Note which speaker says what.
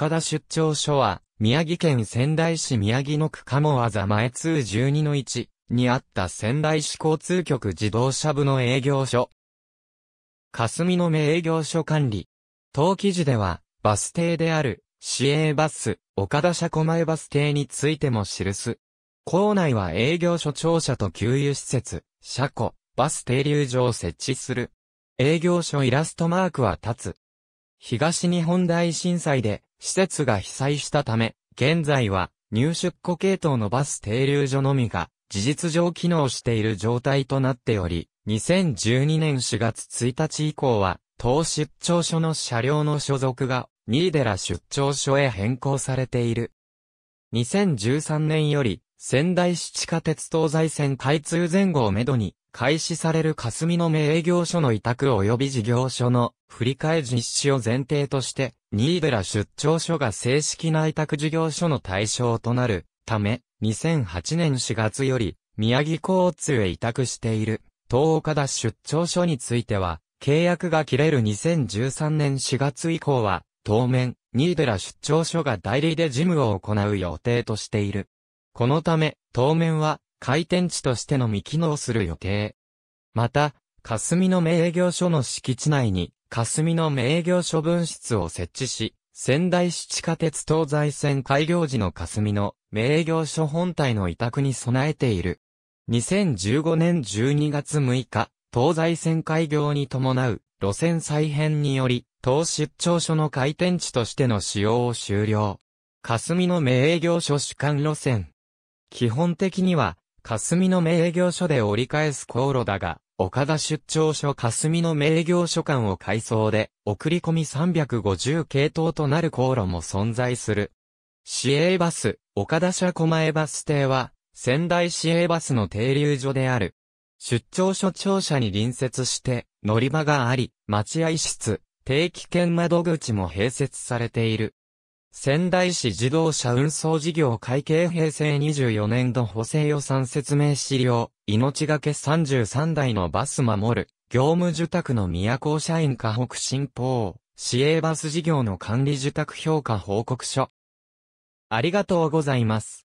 Speaker 1: 岡田出張所は、宮城県仙台市宮城野区鴨和座前通12の1にあった仙台市交通局自動車部の営業所。霞の目営業所管理。当記事では、バス停である、市営バス、岡田車庫前バス停についても記す。校内は営業所庁舎と給油施設、車庫、バス停留所を設置する。営業所イラストマークは立つ。東日本大震災で施設が被災したため、現在は入出庫系統のバス停留所のみが事実上機能している状態となっており、2012年4月1日以降は、当出張所の車両の所属が、デ寺出張所へ変更されている。2013年より、仙台市地下鉄東西線開通前後をめどに、開始される霞の名営業所の委託及び事業所の振り替え実施を前提として、新寺出張所が正式な委託事業所の対象となるため、2008年4月より、宮城交通へ委託している、東岡田出張所については、契約が切れる2013年4月以降は、当面、新寺出張所が代理で事務を行う予定としている。このため、当面は、回転地としてのみ機能する予定。また、霞の名営業所の敷地内に、霞の名営業所分室を設置し、仙台市地下鉄東西線開業時の霞の名営業所本体の委託に備えている。2015年12月6日、東西線開業に伴う路線再編により、東出張所の回転地としての使用を終了。霞の名営業所主管路線、基本的には、霞の名営業所で折り返す航路だが、岡田出張所霞の名営業所間を改装で、送り込み350系統となる航路も存在する。市営バス、岡田社狛江バス停は、仙台市営バスの停留所である。出張所庁舎に隣接して、乗り場があり、待合室、定期券窓口も併設されている。仙台市自動車運送事業会計平成24年度補正予算説明資料、命がけ33台のバス守る、業務受託の都社員河北新報、市営バス事業の管理受託評価報告書。ありがとうございます。